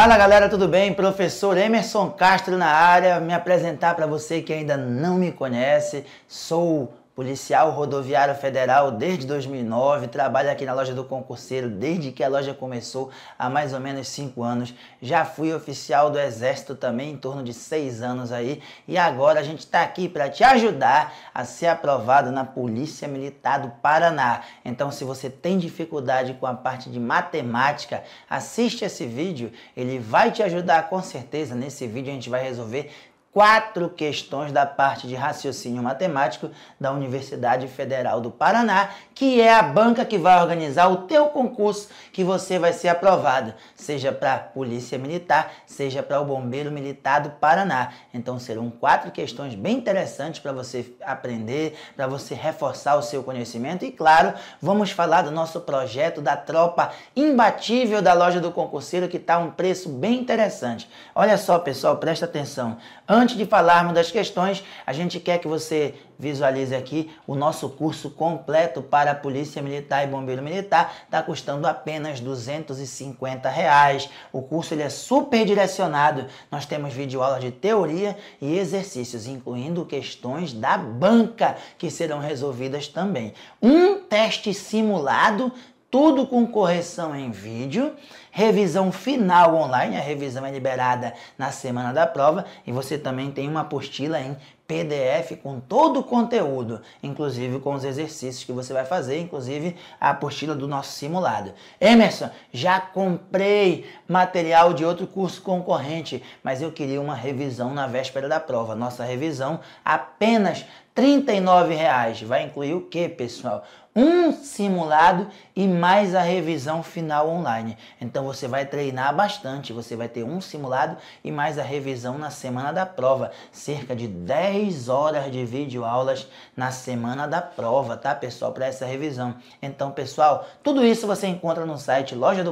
Fala galera, tudo bem? Professor Emerson Castro na área, me apresentar para você que ainda não me conhece. Sou policial rodoviário federal desde 2009, trabalho aqui na loja do concurseiro desde que a loja começou há mais ou menos 5 anos. Já fui oficial do Exército também em torno de 6 anos aí e agora a gente está aqui para te ajudar a ser aprovado na Polícia Militar do Paraná. Então se você tem dificuldade com a parte de matemática, assiste esse vídeo, ele vai te ajudar com certeza. Nesse vídeo a gente vai resolver quatro questões da parte de raciocínio matemático da Universidade Federal do Paraná, que é a banca que vai organizar o teu concurso que você vai ser aprovado, seja para a Polícia Militar, seja para o Bombeiro Militar do Paraná. Então serão quatro questões bem interessantes para você aprender, para você reforçar o seu conhecimento e claro, vamos falar do nosso projeto da tropa imbatível da loja do concurseiro que está um preço bem interessante. Olha só, pessoal, presta atenção antes de falarmos das questões, a gente quer que você visualize aqui o nosso curso completo para Polícia Militar e Bombeiro Militar, está custando apenas 250 reais. O curso ele é super direcionado, nós temos vídeo aula de teoria e exercícios, incluindo questões da banca que serão resolvidas também. Um teste simulado tudo com correção em vídeo, revisão final online, a revisão é liberada na semana da prova e você também tem uma apostila em PDF com todo o conteúdo, inclusive com os exercícios que você vai fazer, inclusive a apostila do nosso simulado. Emerson, já comprei material de outro curso concorrente, mas eu queria uma revisão na véspera da prova. Nossa revisão apenas 39 39,00. Vai incluir o que, pessoal? Um simulado e mais a revisão final online. Então você vai treinar bastante. Você vai ter um simulado e mais a revisão na semana da prova. Cerca de 10 horas de vídeo aulas na semana da prova, tá, pessoal? Para essa revisão. Então, pessoal, tudo isso você encontra no site loja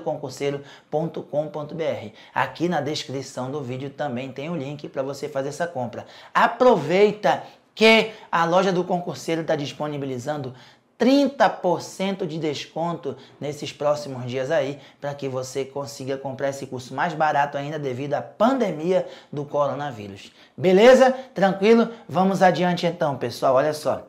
Aqui na descrição do vídeo também tem o um link para você fazer essa compra. Aproveita que a loja do concurseiro está disponibilizando 30% de desconto nesses próximos dias aí, para que você consiga comprar esse curso mais barato ainda devido à pandemia do coronavírus. Beleza? Tranquilo? Vamos adiante então, pessoal. Olha só.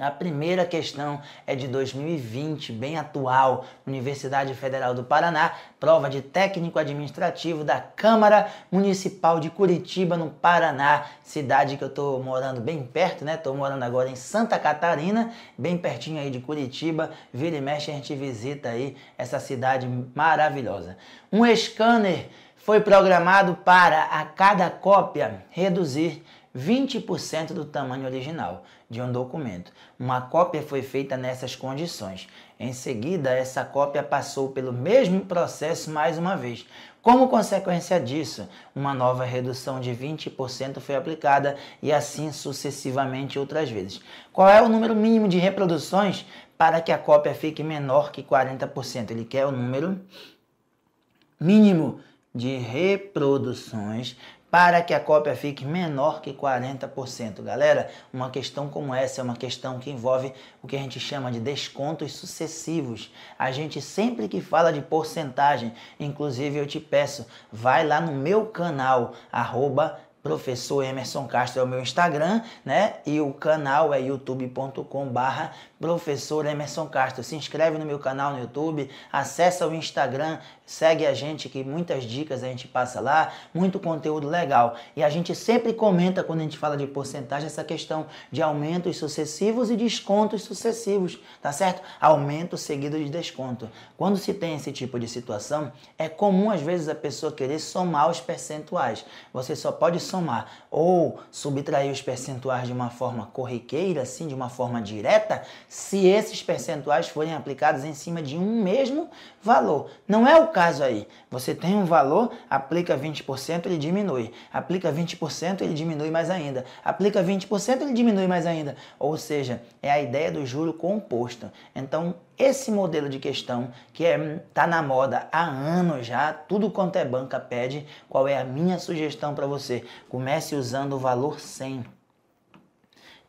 A primeira questão é de 2020, bem atual, Universidade Federal do Paraná, prova de técnico administrativo da Câmara Municipal de Curitiba, no Paraná, cidade que eu tô morando bem perto, né? Tô morando agora em Santa Catarina, bem pertinho aí de Curitiba. Vira e mexe, a gente visita aí essa cidade maravilhosa. Um scanner foi programado para, a cada cópia, reduzir 20% do tamanho original de um documento. Uma cópia foi feita nessas condições. Em seguida, essa cópia passou pelo mesmo processo mais uma vez. Como consequência disso, uma nova redução de 20% foi aplicada e assim sucessivamente outras vezes. Qual é o número mínimo de reproduções para que a cópia fique menor que 40%? Ele quer o número mínimo de reproduções para que a cópia fique menor que 40%. Galera, uma questão como essa é uma questão que envolve o que a gente chama de descontos sucessivos. A gente sempre que fala de porcentagem, inclusive eu te peço, vai lá no meu canal, arroba Professor Emerson Castro é o meu Instagram, né? E o canal é youtube.com barra professor Emerson Castro. Se inscreve no meu canal no YouTube, acessa o Instagram, segue a gente que muitas dicas a gente passa lá, muito conteúdo legal. E a gente sempre comenta quando a gente fala de porcentagem essa questão de aumentos sucessivos e descontos sucessivos, tá certo? Aumento seguido de desconto. Quando se tem esse tipo de situação, é comum às vezes a pessoa querer somar os percentuais. Você só pode somar ou subtrair os percentuais de uma forma corriqueira, assim, de uma forma direta, se esses percentuais forem aplicados em cima de um mesmo valor. Não é o caso aí. Você tem um valor, aplica 20%, ele diminui. Aplica 20%, ele diminui mais ainda. Aplica 20%, ele diminui mais ainda. Ou seja, é a ideia do juro composto. Então, esse modelo de questão que está é, tá na moda há anos já, tudo quanto é banca pede, qual é a minha sugestão para você? Comece usando o valor 100.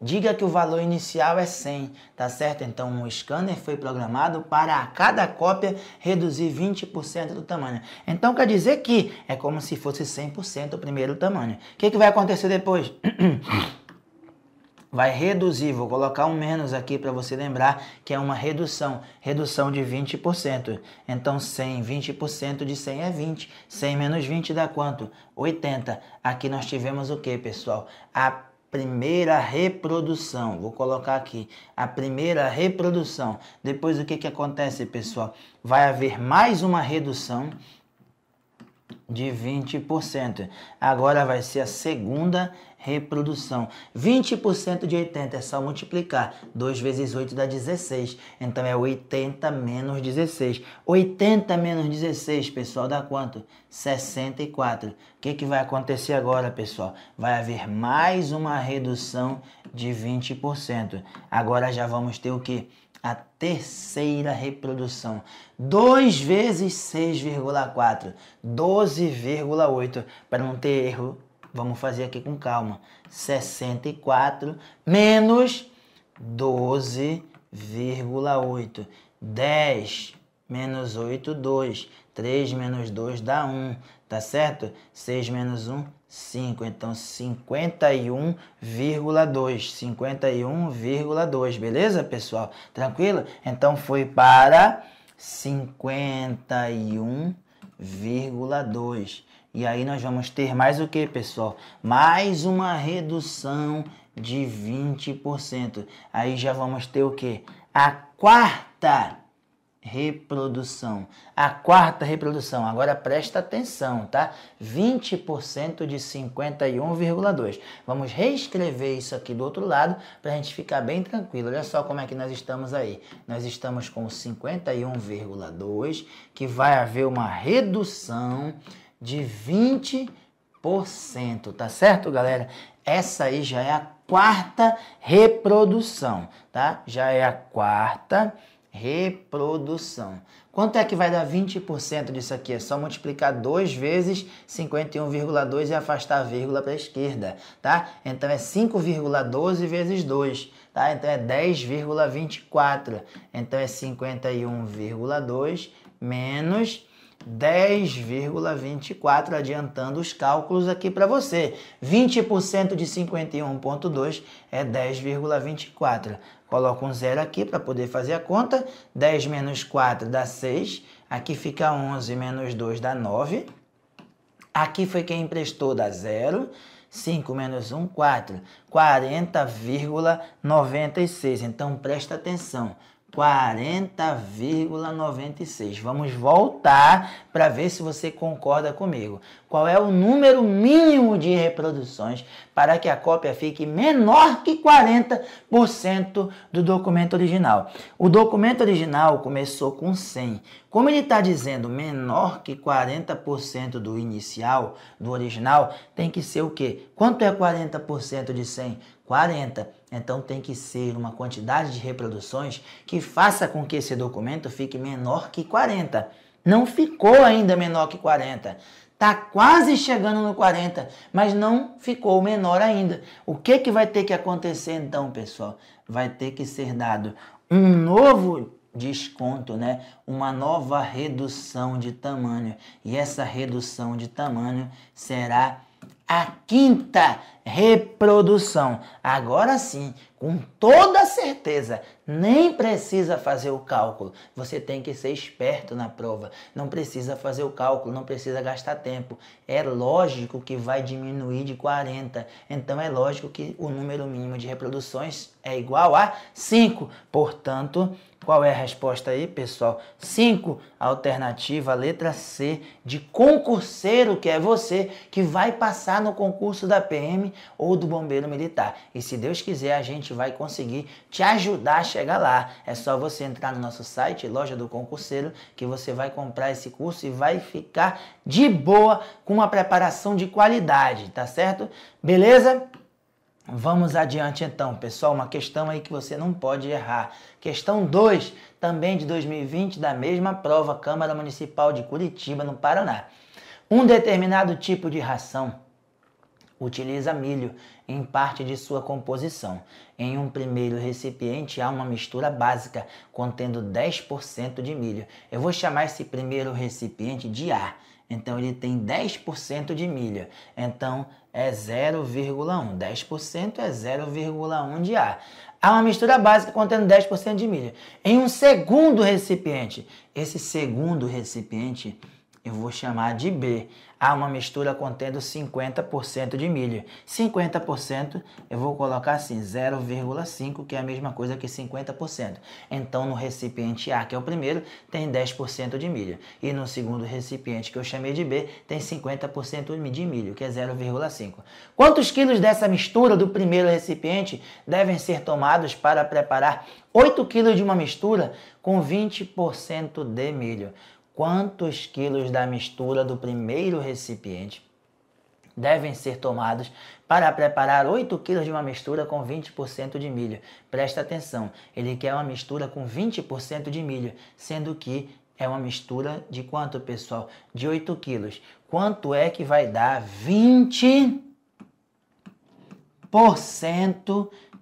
Diga que o valor inicial é 100, tá certo? Então o scanner foi programado para a cada cópia reduzir 20% do tamanho. Então quer dizer que é como se fosse 100% o primeiro tamanho. O que, que vai acontecer depois? vai reduzir, vou colocar um menos aqui para você lembrar que é uma redução, redução de 20%. Então 100, 20% de 100 é 20, 100 menos 20 dá quanto? 80. Aqui nós tivemos o que, pessoal? A primeira reprodução. Vou colocar aqui a primeira reprodução. Depois o que, que acontece, pessoal? Vai haver mais uma redução de 20%. Agora vai ser a segunda reprodução. 20% de 80 é só multiplicar. 2 vezes 8 dá 16. Então é 80 menos 16. 80 menos 16, pessoal, dá quanto? 64. O que, que vai acontecer agora, pessoal? Vai haver mais uma redução de 20%. Agora já vamos ter o quê? a terceira reprodução. 2 vezes 6,4, 12,8, para não ter erro Vamos fazer aqui com calma. 64 menos 12,8. 10 menos 8, 2. 3 menos 2 dá 1, tá certo? 6 menos 1, 5. Então, 51,2. 51,2, beleza, pessoal? Tranquilo? Então, foi para 51,2. E aí nós vamos ter mais o que, pessoal? Mais uma redução de 20%. Aí já vamos ter o que? A quarta reprodução. A quarta reprodução, agora presta atenção, tá? 20% de 51,2. Vamos reescrever isso aqui do outro lado para a gente ficar bem tranquilo. Olha só como é que nós estamos aí. Nós estamos com 51,2, que vai haver uma redução de 20%, tá certo, galera? Essa aí já é a quarta reprodução, tá? Já é a quarta reprodução. Quanto é que vai dar 20% disso aqui? É só multiplicar 2 vezes 51,2 e afastar a vírgula para a esquerda, tá? Então é 5,12 vezes 2, tá? Então é 10,24. Então é 51,2 menos 10,24, adiantando os cálculos aqui para você. 20% de 51,2 é 10,24. Coloco um zero aqui para poder fazer a conta. 10 menos 4 dá 6. Aqui fica 11 menos 2 dá 9. Aqui foi quem emprestou, dá 0. 5 menos 1, 4. 40,96. Então presta atenção. 40,96. Vamos voltar para ver se você concorda comigo qual é o número mínimo de reproduções para que a cópia fique menor que 40% do documento original. O documento original começou com 100. Como ele está dizendo menor que 40% do inicial, do original, tem que ser o quê? Quanto é 40% de 100? 40. Então tem que ser uma quantidade de reproduções que faça com que esse documento fique menor que 40. Não ficou ainda menor que 40. Está quase chegando no 40, mas não ficou menor ainda. O que, que vai ter que acontecer então, pessoal? Vai ter que ser dado um novo desconto, né? Uma nova redução de tamanho. E essa redução de tamanho será a quinta reprodução. Agora sim, com toda certeza, nem precisa fazer o cálculo. Você tem que ser esperto na prova. Não precisa fazer o cálculo, não precisa gastar tempo. É lógico que vai diminuir de 40. Então é lógico que o número mínimo de reproduções é igual a 5. Portanto, qual é a resposta aí, pessoal? 5. Alternativa letra C de concurseiro, que é você que vai passar no concurso da PM ou do Bombeiro Militar. E se Deus quiser, a gente vai conseguir te ajudar a chegar lá. É só você entrar no nosso site, loja do concurseiro, que você vai comprar esse curso e vai ficar de boa com uma preparação de qualidade, tá certo? Beleza? Vamos adiante então, pessoal, uma questão aí que você não pode errar. Questão 2, também de 2020, da mesma prova, Câmara Municipal de Curitiba, no Paraná. Um determinado tipo de ração utiliza milho em parte de sua composição. Em um primeiro recipiente há uma mistura básica contendo 10% de milho. Eu vou chamar esse primeiro recipiente de A. Então ele tem 10% de milho. Então é 0,1. 10% é 0,1 de ar. Há é uma mistura básica contendo 10% de milho. Em um segundo recipiente, esse segundo recipiente eu vou chamar de B a uma mistura contendo 50% de milho. 50% eu vou colocar assim, 0,5, que é a mesma coisa que 50%. Então no recipiente A, que é o primeiro, tem 10% de milho. E no segundo recipiente, que eu chamei de B, tem 50% de milho, que é 0,5. Quantos quilos dessa mistura do primeiro recipiente devem ser tomados para preparar 8 quilos de uma mistura com 20% de milho? quantos quilos da mistura do primeiro recipiente devem ser tomados para preparar 8 quilos de uma mistura com 20% de milho. Presta atenção, ele quer uma mistura com 20% de milho, sendo que é uma mistura de quanto, pessoal? De 8 quilos. Quanto é que vai dar 20%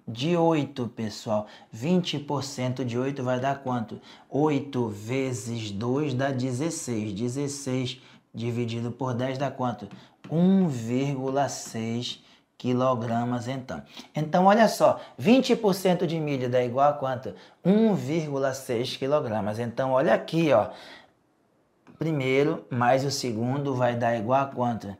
de 8, pessoal. 20% de 8 vai dar quanto? 8 vezes 2 dá 16. 16 dividido por 10 dá quanto? 1,6 quilogramas então. Então, olha só, 20% de milho dá igual a quanto? 1,6 quilogramas. Então, olha aqui, ó. Primeiro mais o segundo vai dar igual a quanto?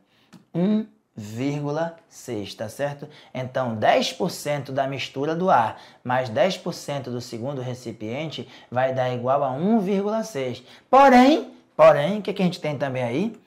1 0,6, tá certo? Então, 10% da mistura do ar mais 10% do segundo recipiente vai dar igual a 1,6. Porém, porém, o que, é que a gente tem também aí?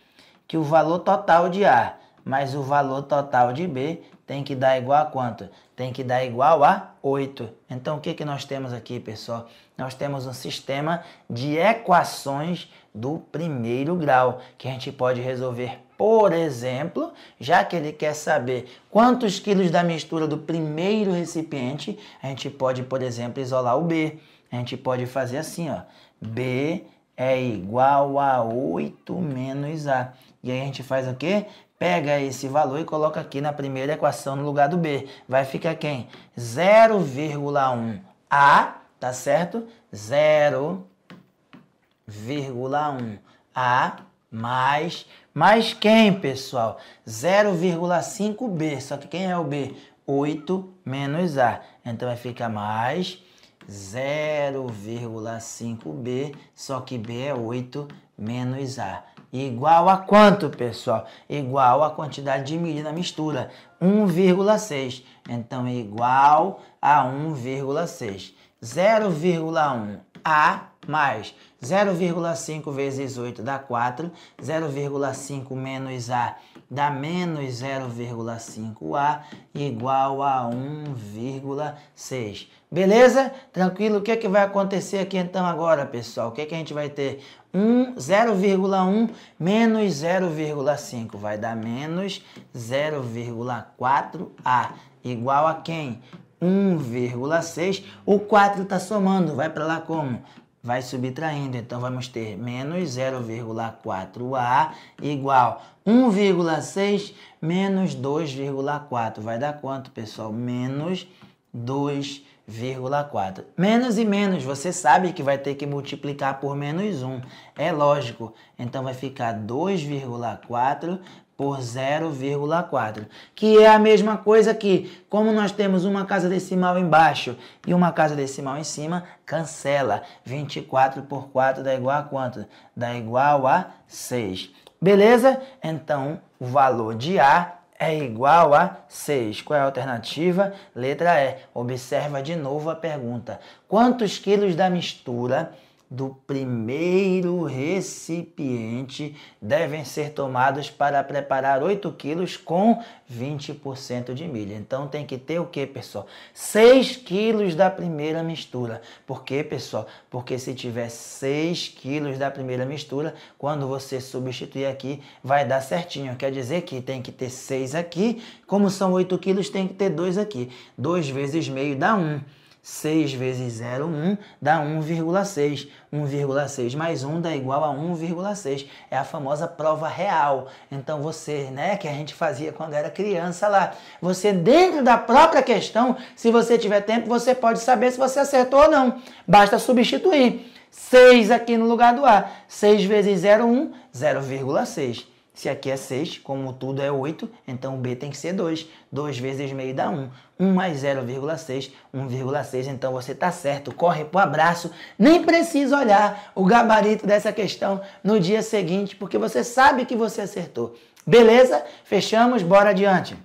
Que o valor total de A mais o valor total de B tem que dar igual a quanto? Tem que dar igual a 8. Então, o que, é que nós temos aqui, pessoal? Nós temos um sistema de equações do primeiro grau, que a gente pode resolver por exemplo, já que ele quer saber quantos quilos da mistura do primeiro recipiente, a gente pode, por exemplo, isolar o B. A gente pode fazer assim, ó. B é igual a 8 menos A. E aí a gente faz o quê? Pega esse valor e coloca aqui na primeira equação no lugar do B. Vai ficar quem? 0,1 A, tá certo? 0,1 A mais, mais quem, pessoal? 0,5B. Só que quem é o B? 8 menos A. Então vai ficar mais 0,5B, só que B é 8 menos A. Igual a quanto, pessoal? Igual a quantidade de milho na mistura, 1,6. Então, é igual a 1,6. 0,1 A mais 0,5 vezes 8 dá 4, 0,5 menos A dá menos 0,5A igual a 1,6. Beleza? Tranquilo? O que, é que vai acontecer aqui então agora, pessoal? O que, é que a gente vai ter? 1, 0,1 menos 0,5 vai dar menos 0,4A igual a quem? 1,6. O 4 está somando, vai para lá como? vai subtraindo. Então, vamos ter menos 0,4A igual 1,6 menos 2,4. Vai dar quanto, pessoal? Menos 2,4. Menos e menos, você sabe que vai ter que multiplicar por menos 1. É lógico. Então, vai ficar 2,4 por 0,4, que é a mesma coisa que, como nós temos uma casa decimal embaixo e uma casa decimal em cima, cancela. 24 por 4 dá igual a quanto? Dá igual a 6. Beleza? Então, o valor de A é igual a 6. Qual é a alternativa? Letra E. Observa de novo a pergunta. Quantos quilos da mistura do primeiro recipiente devem ser tomados para preparar 8 quilos com 20% de milho. Então tem que ter o que, pessoal? 6 quilos da primeira mistura. Por quê, pessoal? Porque se tiver 6 quilos da primeira mistura, quando você substituir aqui, vai dar certinho. Quer dizer que tem que ter 6 aqui, como são 8 quilos, tem que ter 2 aqui. 2 vezes meio dá 1. Um. 6 vezes 0,1 dá 1,6. 1,6 mais 1 dá igual a 1,6. É a famosa prova real. Então você, né, que a gente fazia quando era criança lá. Você, dentro da própria questão, se você tiver tempo, você pode saber se você acertou ou não. Basta substituir. 6 aqui no lugar do A. 6 vezes 0,1, 0,6. Se aqui é 6, como tudo é 8, então o B tem que ser 2. 2 vezes meio dá 1. 1 mais 0,6, 1,6. Então você está certo. Corre para o abraço. Nem precisa olhar o gabarito dessa questão no dia seguinte, porque você sabe que você acertou. Beleza? Fechamos, bora adiante.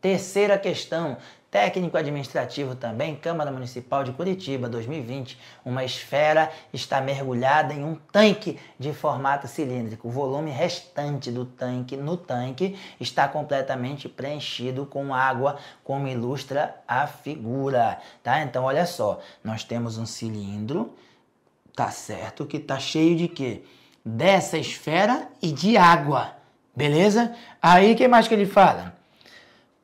Terceira questão, Técnico administrativo também, Câmara Municipal de Curitiba, 2020. Uma esfera está mergulhada em um tanque de formato cilíndrico. O volume restante do tanque no tanque está completamente preenchido com água, como ilustra a figura, tá? Então olha só, nós temos um cilindro, tá certo que tá cheio de quê? Dessa esfera e de água. Beleza? Aí que mais que ele fala?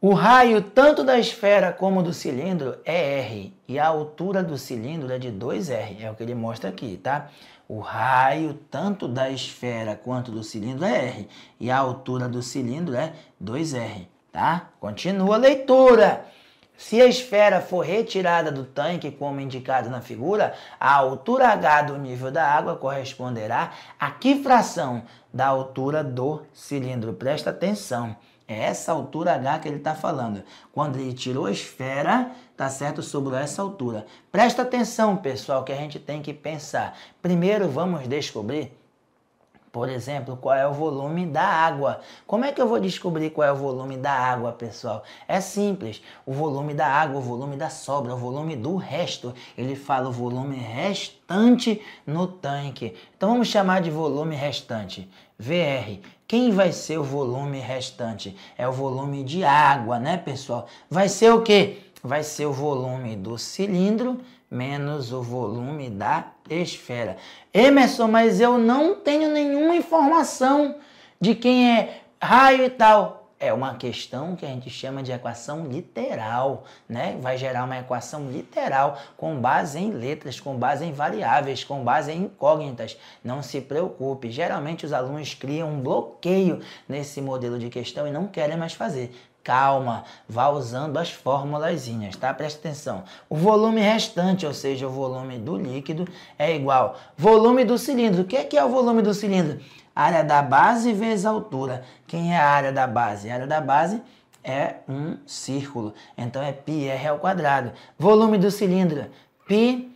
O raio tanto da esfera como do cilindro é R e a altura do cilindro é de 2R, é o que ele mostra aqui, tá? O raio tanto da esfera quanto do cilindro é R e a altura do cilindro é 2R, tá? Continua a leitura. Se a esfera for retirada do tanque, como indicado na figura, a altura H do nível da água corresponderá a que fração da altura do cilindro? Presta atenção. É essa altura H que ele está falando. Quando ele tirou a esfera, tá certo? Sobre essa altura. Presta atenção, pessoal, que a gente tem que pensar. Primeiro vamos descobrir, por exemplo, qual é o volume da água. Como é que eu vou descobrir qual é o volume da água, pessoal? É simples. O volume da água, o volume da sobra, o volume do resto. Ele fala o volume restante no tanque. Então vamos chamar de volume restante. VR quem vai ser o volume restante? É o volume de água, né, pessoal? Vai ser o quê? Vai ser o volume do cilindro menos o volume da esfera. Emerson, mas eu não tenho nenhuma informação de quem é raio e tal é uma questão que a gente chama de equação literal, né? Vai gerar uma equação literal com base em letras, com base em variáveis, com base em incógnitas. Não se preocupe, geralmente os alunos criam um bloqueio nesse modelo de questão e não querem mais fazer. Calma, vá usando as formulazinhas, tá? Presta atenção. O volume restante, ou seja, o volume do líquido, é igual volume do cilindro. O que é, que é o volume do cilindro? área da base vezes altura. Quem é a área da base? A área da base é um círculo. Então é πr ao quadrado. Volume do cilindro, πr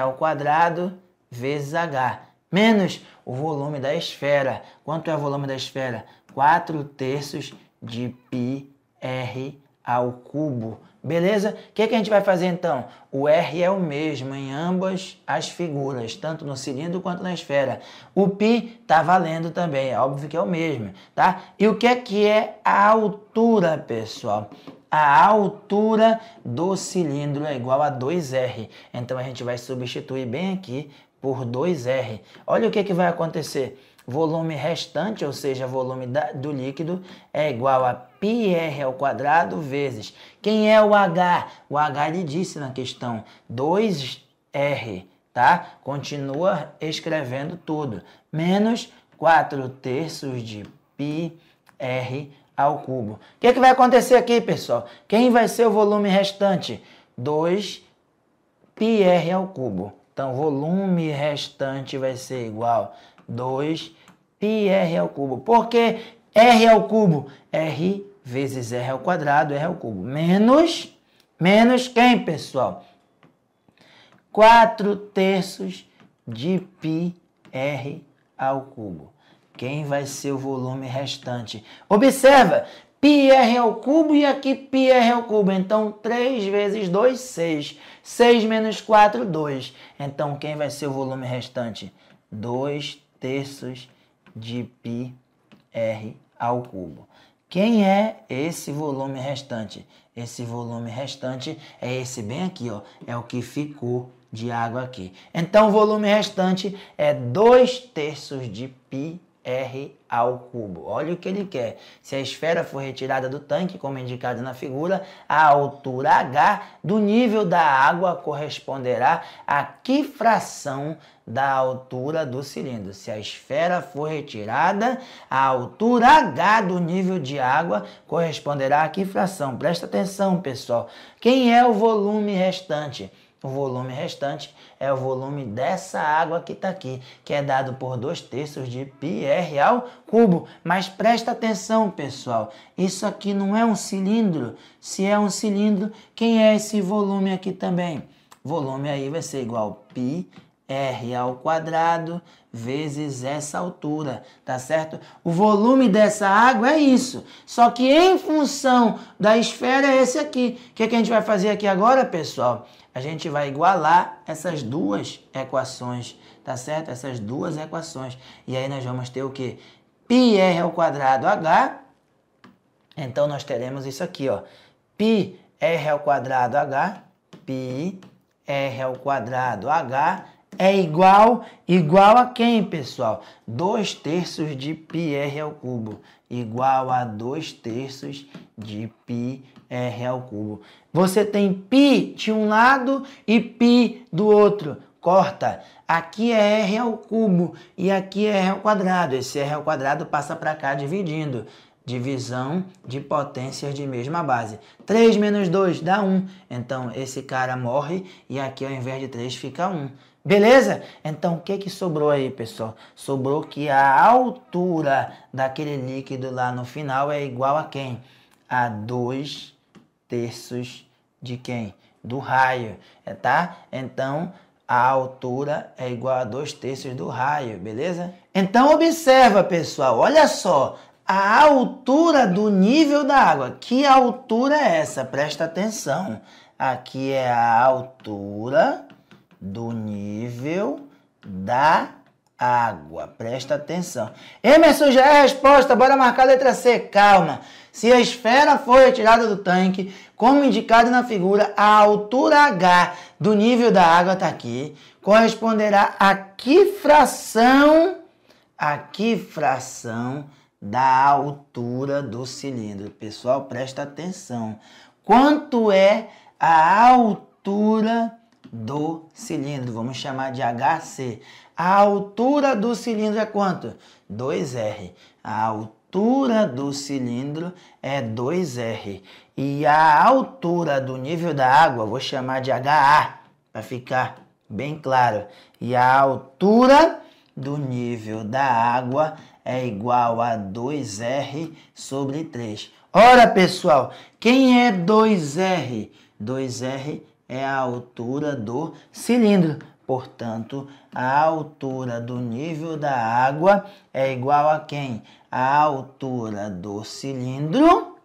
ao quadrado vezes h, menos o volume da esfera. Quanto é o volume da esfera? 4 terços de πr ao cubo. Beleza? O que, é que a gente vai fazer então? O R é o mesmo em ambas as figuras, tanto no cilindro quanto na esfera. O π está valendo também, é óbvio que é o mesmo, tá? E o que é que é a altura, pessoal? a altura do cilindro é igual a 2R. Então a gente vai substituir bem aqui por 2R. Olha o que, é que vai acontecer volume restante, ou seja, volume da, do líquido, é igual a πr ao quadrado vezes. Quem é o H? O H ele disse na questão 2R, tá? Continua escrevendo tudo. Menos 4 terços de πr ao cubo. O que, é que vai acontecer aqui, pessoal? Quem vai ser o volume restante? 2 πr ao cubo. Então, volume restante vai ser igual a 2 πr ao cubo. Por que r ao cubo? r vezes r ao quadrado, r ao cubo. Menos, menos quem, pessoal? 4 terços de πr ao cubo. Quem vai ser o volume restante? Observa, πr ao cubo e aqui πr ao cubo. Então, 3 vezes 2, 6. 6 menos 4, 2. Então, quem vai ser o volume restante? 2 terços de πr ao cubo. Quem é esse volume restante? Esse volume restante é esse bem aqui, ó, é o que ficou de água aqui. Então, o volume restante é 2 terços de pi r ao cubo. Olha o que ele quer. Se a esfera for retirada do tanque, como é indicado na figura, a altura h do nível da água corresponderá a que fração da altura do cilindro? Se a esfera for retirada, a altura h do nível de água corresponderá a que fração? Presta atenção, pessoal. Quem é o volume restante? O volume restante é o volume dessa água que está aqui, que é dado por 2 terços de πr ao cubo. Mas presta atenção, pessoal, isso aqui não é um cilindro. Se é um cilindro, quem é esse volume aqui também? Volume aí vai ser igual a π r ao quadrado vezes essa altura, tá certo? O volume dessa água é isso. Só que em função da esfera é esse aqui. O que, é que a gente vai fazer aqui agora, pessoal? a gente vai igualar essas duas equações, tá certo? Essas duas equações. E aí nós vamos ter o que? πr ao quadrado h. Então nós teremos isso aqui, ó. πr ao quadrado h, πr ao quadrado h é igual, igual a quem, pessoal? 2 terços de πr ao cubo, igual a 2 terços de πr ao cubo. Você tem π de um lado e π do outro. Corta. Aqui é r ao cubo e aqui é r ao quadrado. Esse r ao quadrado passa para cá dividindo divisão de potências de mesma base. 3 menos 2 dá 1. Então, esse cara morre e aqui ao invés de 3 fica 1. Beleza? Então o que que sobrou aí, pessoal? Sobrou que a altura daquele líquido lá no final é igual a quem? A 2 terços de quem? Do raio, é, tá? Então a altura é igual a 2 terços do raio, beleza? Então observa, pessoal, olha só, a altura do nível da água. Que altura é essa? Presta atenção. Aqui é a altura do nível da água. Presta atenção. Emerson já é a resposta, bora marcar a letra C. Calma. Se a esfera for retirada do tanque, como indicado na figura, a altura H do nível da água está aqui, corresponderá a que fração, a que fração da altura do cilindro. Pessoal, presta atenção. Quanto é a altura do cilindro. Vamos chamar de HC. A altura do cilindro é quanto? 2R. A altura do cilindro é 2R. E a altura do nível da água, vou chamar de HA, para ficar bem claro. E a altura do nível da água é igual a 2R sobre 3. Ora, pessoal, quem é 2R? 2R é a altura do cilindro. Portanto, a altura do nível da água é igual a quem? A altura do cilindro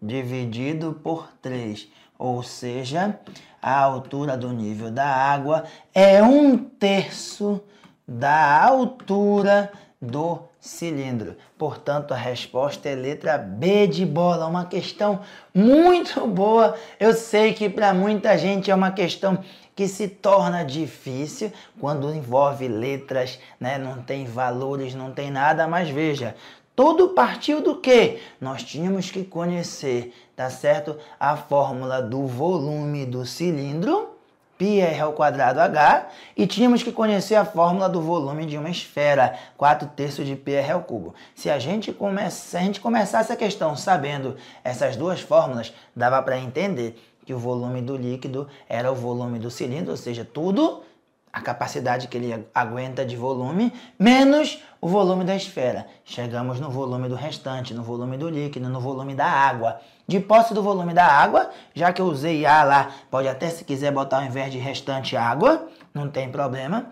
dividido por 3. Ou seja, a altura do nível da água é um terço da altura do cilindro. Portanto, a resposta é letra B de bola, uma questão muito boa. Eu sei que para muita gente é uma questão que se torna difícil quando envolve letras, né? Não tem valores, não tem nada, mas veja, tudo partiu do que? Nós tínhamos que conhecer, tá certo? A fórmula do volume do cilindro πr h e tínhamos que conhecer a fórmula do volume de uma esfera, 4 terços de πr³. Se a gente, come... Se a gente começasse a questão sabendo essas duas fórmulas, dava para entender que o volume do líquido era o volume do cilindro, ou seja, tudo a capacidade que ele aguenta de volume, menos o volume da esfera. Chegamos no volume do restante, no volume do líquido, no volume da água. De posse do volume da água, já que eu usei A lá, pode até se quiser botar ao invés de restante água, não tem problema.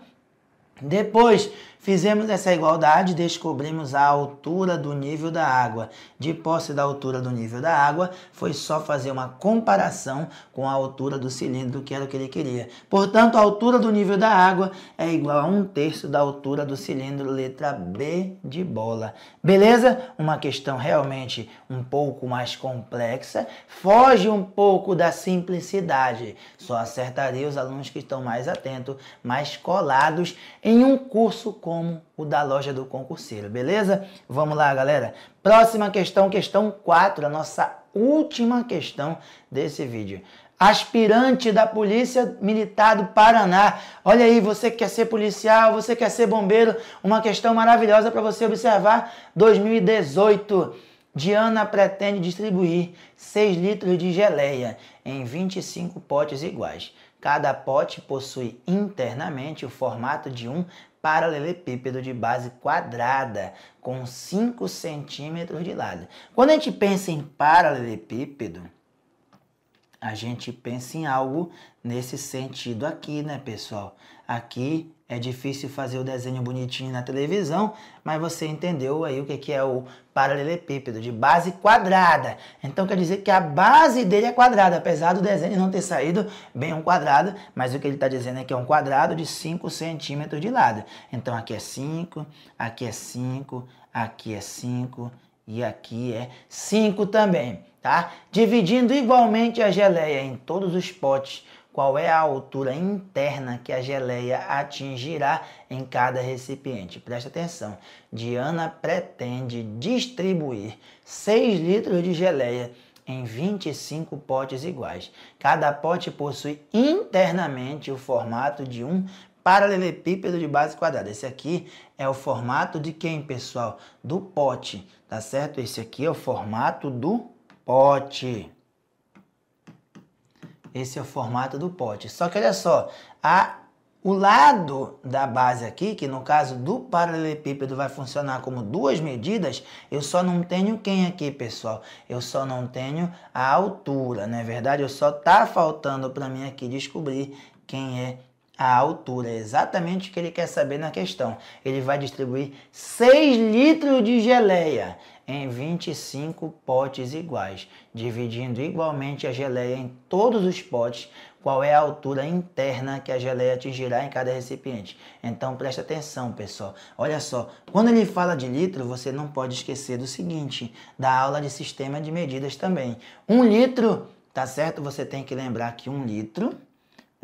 Depois, Fizemos essa igualdade, descobrimos a altura do nível da água. De posse da altura do nível da água, foi só fazer uma comparação com a altura do cilindro, que era o que ele queria. Portanto, a altura do nível da água é igual a um terço da altura do cilindro, letra B de bola. Beleza? Uma questão realmente um pouco mais complexa, foge um pouco da simplicidade. Só acertaria os alunos que estão mais atentos, mais colados em um curso com como o da loja do concurseiro, beleza? Vamos lá, galera. Próxima questão, questão 4, a nossa última questão desse vídeo. Aspirante da Polícia Militar do Paraná. Olha aí, você quer ser policial, você quer ser bombeiro, uma questão maravilhosa para você observar. 2018. Diana pretende distribuir 6 litros de geleia em 25 potes iguais. Cada pote possui internamente o formato de um paralelepípedo de base quadrada, com 5 centímetros de lado. Quando a gente pensa em paralelepípedo, a gente pensa em algo nesse sentido aqui, né, pessoal? Aqui é difícil fazer o desenho bonitinho na televisão, mas você entendeu aí o que é o paralelepípedo, de base quadrada. Então quer dizer que a base dele é quadrada, apesar do desenho não ter saído bem um quadrado, mas o que ele está dizendo é que é um quadrado de 5 centímetros de lado. Então aqui é 5, aqui é 5, aqui é 5, e aqui é 5 também, tá? Dividindo igualmente a geleia em todos os potes, qual é a altura interna que a geleia atingirá em cada recipiente? Presta atenção. Diana pretende distribuir 6 litros de geleia em 25 potes iguais. Cada pote possui internamente o formato de um paralelepípedo de base quadrada. Esse aqui é o formato de quem, pessoal? Do pote, tá certo? Esse aqui é o formato do pote. Esse é o formato do pote. Só que olha só, a o lado da base aqui, que no caso do paralelepípedo vai funcionar como duas medidas, eu só não tenho quem aqui, pessoal? Eu só não tenho a altura, não é verdade? Eu só tá faltando para mim aqui descobrir quem é a altura, é exatamente o que ele quer saber na questão. Ele vai distribuir 6 litros de geleia em 25 potes iguais, dividindo igualmente a geleia em todos os potes, qual é a altura interna que a geleia atingirá em cada recipiente. Então presta atenção, pessoal. Olha só, quando ele fala de litro, você não pode esquecer do seguinte, da aula de sistema de medidas também. Um litro, tá certo? Você tem que lembrar que um litro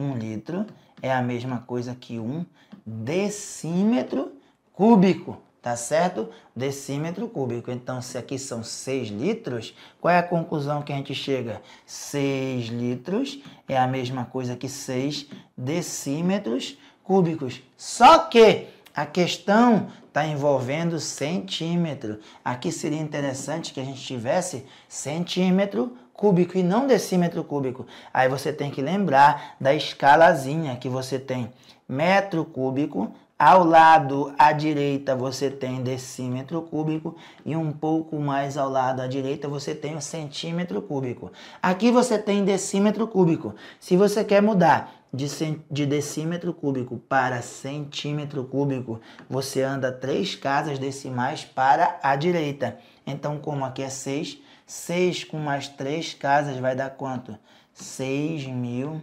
um litro é a mesma coisa que um decímetro cúbico, tá certo? Decímetro cúbico. Então, se aqui são 6 litros, qual é a conclusão que a gente chega? 6 litros é a mesma coisa que 6 decímetros cúbicos. Só que a questão está envolvendo centímetro. Aqui seria interessante que a gente tivesse centímetro cúbico e não decímetro cúbico. Aí você tem que lembrar da escalazinha que você tem metro cúbico, ao lado à direita você tem decímetro cúbico e um pouco mais ao lado à direita você tem o centímetro cúbico. Aqui você tem decímetro cúbico. Se você quer mudar de, de decímetro cúbico para centímetro cúbico, você anda três casas decimais para a direita. Então, como aqui é 6, 6 com mais 3 casas vai dar quanto? 6 mil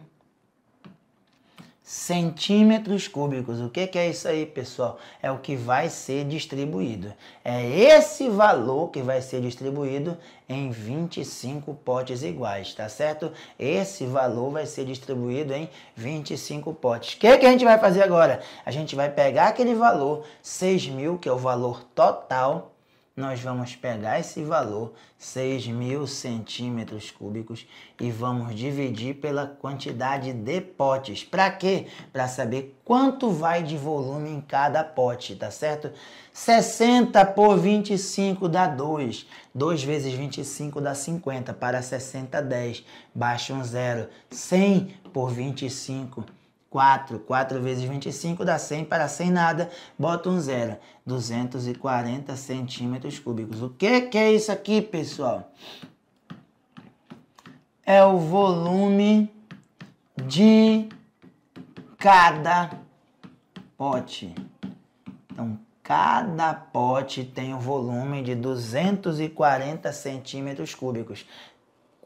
centímetros cúbicos. O que, que, é isso aí, pessoal? É o que vai ser distribuído. É esse valor que vai ser distribuído em 25 potes iguais, tá certo? Esse valor vai ser distribuído em 25 potes. O que, que a gente vai fazer agora? A gente vai pegar aquele valor, 6 mil, que é o valor total nós vamos pegar esse valor, 6.000 centímetros cúbicos, e vamos dividir pela quantidade de potes. Para quê? Para saber quanto vai de volume em cada pote, tá certo? 60 por 25 dá 2. 2 vezes 25 dá 50. Para 60, 10. Baixa um zero. 100 por 25 4. 4 vezes 25 dá 100 para 100 nada. Bota um zero. 240 centímetros cúbicos. O que, que é isso aqui, pessoal? É o volume de cada pote. Então, cada pote tem um volume de 240 centímetros cúbicos.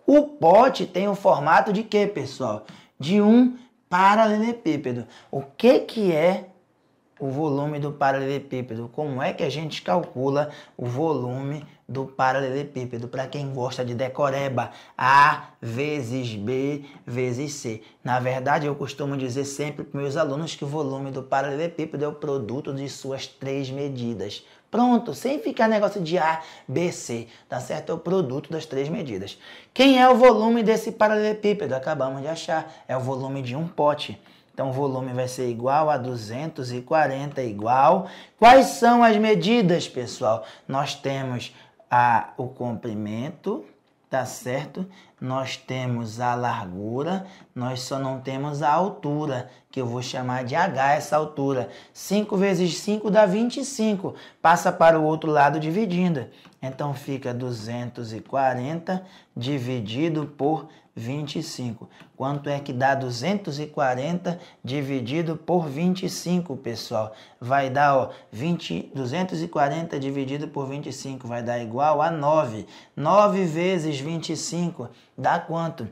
O pote tem o um formato de quê, pessoal? De um paralelepípedo. O que, que é o volume do paralelepípedo? Como é que a gente calcula o volume do paralelepípedo? Para quem gosta de decoreba, A vezes B vezes C. Na verdade, eu costumo dizer sempre para meus alunos que o volume do paralelepípedo é o produto de suas três medidas. Pronto, sem ficar negócio de A, B, C, tá certo? É o produto das três medidas. Quem é o volume desse paralelepípedo? Acabamos de achar, é o volume de um pote. Então o volume vai ser igual a 240 igual. Quais são as medidas, pessoal? Nós temos a, o comprimento, tá certo? Nós temos a largura, nós só não temos a altura, que eu vou chamar de H essa altura. 5 vezes 5 dá 25, passa para o outro lado dividindo. Então fica 240 dividido por 25. Quanto é que dá 240 dividido por 25, pessoal? Vai dar ó, 20, 240 dividido por 25 vai dar igual a 9. 9 vezes 25 dá quanto?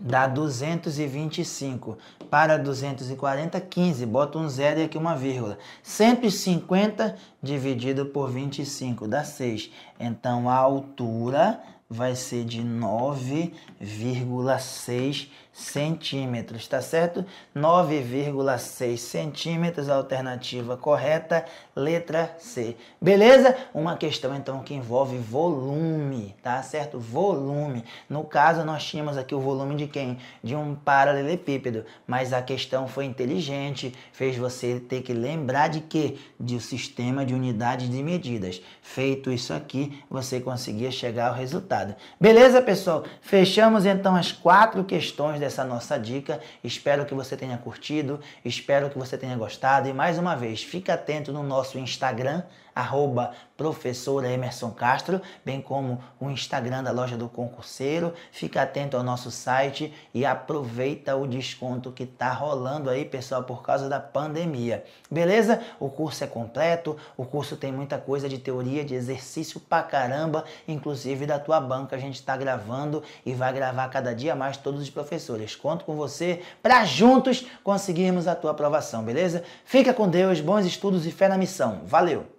Dá 225. Para 240, 15. Bota um zero e aqui uma vírgula. 150 dividido por 25 dá 6. Então a altura vai ser de 9,6 centímetros, tá certo? 9,6 centímetros, alternativa correta, letra C. Beleza? Uma questão então que envolve volume, tá certo? Volume. No caso, nós tínhamos aqui o volume de quem? De um paralelepípedo, mas a questão foi inteligente, fez você ter que lembrar de quê? De um sistema de unidades de medidas. Feito isso aqui, você conseguia chegar ao resultado. Beleza, pessoal? Fechamos então as quatro questões dessa nossa dica. Espero que você tenha curtido, espero que você tenha gostado e mais uma vez, fica atento no nosso Instagram arroba professor Emerson Castro, bem como o Instagram da loja do concurseiro. Fica atento ao nosso site e aproveita o desconto que tá rolando aí, pessoal, por causa da pandemia. Beleza? O curso é completo, o curso tem muita coisa de teoria, de exercício pra caramba, inclusive da tua banca a gente está gravando e vai gravar cada dia mais todos os professores. Conto com você para juntos conseguirmos a tua aprovação, beleza? Fica com Deus, bons estudos e fé na missão. Valeu!